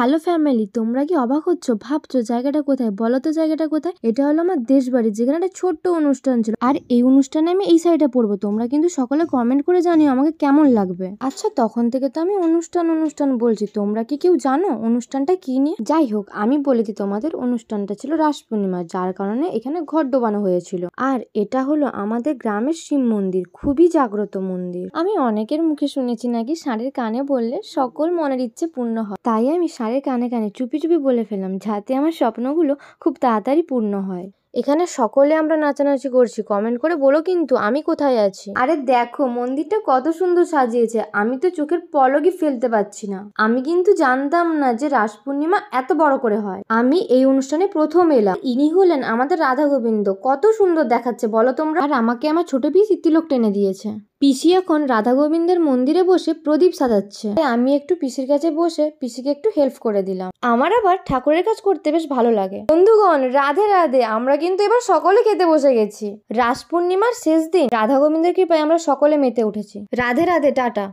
hello family তোমরা কি অবাক হচ্ছ ভাবছো জায়গাটা কোথায় বলো তো জায়গাটা কোথায় এটা হলো আমার দেশ বাড়ি যেখানে একটা ছোট্ট অনুষ্ঠান ছিল আর এই অনুষ্ঠানে আমি এই শাড়িটা পরবো তোমরা কিন্তু সকলে কমেন্ট করে জানিও আমাকে কেমন লাগবে আচ্ছা তখন থেকে তো আমি অনুষ্ঠান অনুষ্ঠান বলছি তোমরা কি কেউ জানো অনুষ্ঠানটা কি নিয়ে যাই হোক আমি বলে দিই তোমাদের অনুষ্ঠানটা ছিল রাস পূর্ণিমা যার কারণে এখানে ঘর ডোবানো হয়েছিল আর এটা হলো আমাদের গ্রামের শিব মন্দির খুবই জাগ্রত মন্দির আমি অনেকের মুখে শুনেছি নাকি শাড়ির কানে বললে সকল মনের ইচ্ছে পূর্ণ হয় তাই আমি ঘাড়ের কানে কানে চুপি চুপি বলে ফেললাম যাতে আমার স্বপ্নগুলো খুব তাড়াতাড়ি পূর্ণ হয় এখানে সকলে আমরা নাচানাচি করছি কমেন্ট করে বলো কিন্তু আমি কোথায় আছি আরে দেখো মন্দিরটা কত সুন্দর সাজিয়েছে আমি তো চোখের পলকই ফেলতে পারছি না আমি কিন্তু জানতাম না যে রাস পূর্ণিমা এত বড় করে হয় আমি এই অনুষ্ঠানে প্রথম এলাম ইনি হলেন আমাদের রাধা গোবিন্দ কত সুন্দর দেখাচ্ছে বলো তোমরা আর আমাকে আমার ছোট পিস ইতিলোক টেনে দিয়েছে পিসি এখন রাধা গোবিন্দের মন্দিরে বসে প্রদীপ সাজাচ্ছে আমি একটু পিসির কাছে বসে পিসিকে একটু হেল্প করে দিলাম আমার আবার ঠাকুরের কাজ করতে বেশ ভালো লাগে বন্ধুগণ রাধে রাধে আমরা কিন্তু এবার সকলে খেতে বসে গেছি রাস পূর্ণিমার শেষ দিন রাধা গোবিন্দের কৃপায় আমরা সকলে মেতে উঠেছি রাধে রাধে টাটা